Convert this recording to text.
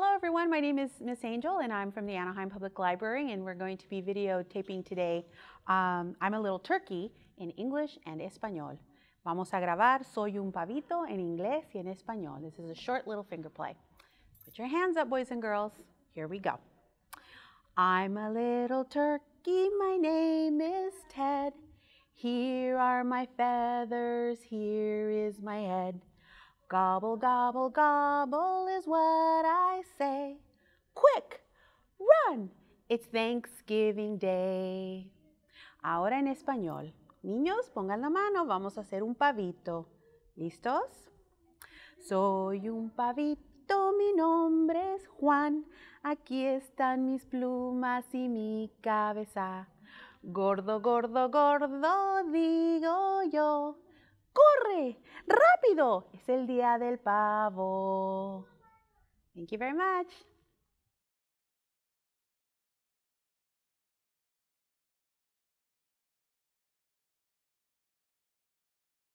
Hello everyone, my name is Miss Angel and I'm from the Anaheim Public Library and we're going to be videotaping today um, I'm a Little Turkey in English and Espanol. Vamos a grabar Soy un pavito en inglés y en español. This is a short little finger play. Put your hands up boys and girls. Here we go. I'm a little turkey, my name is Ted. Here are my feathers, here is my head. Gobble, gobble, gobble is what I say. Quick, run, it's Thanksgiving Day. Ahora en español. Niños, pongan la mano, vamos a hacer un pavito. ¿Listos? Soy un pavito, mi nombre es Juan. Aquí están mis plumas y mi cabeza. Gordo, gordo, gordo, digo yo corre, rápido. Es el día del pavo. Thank you very much.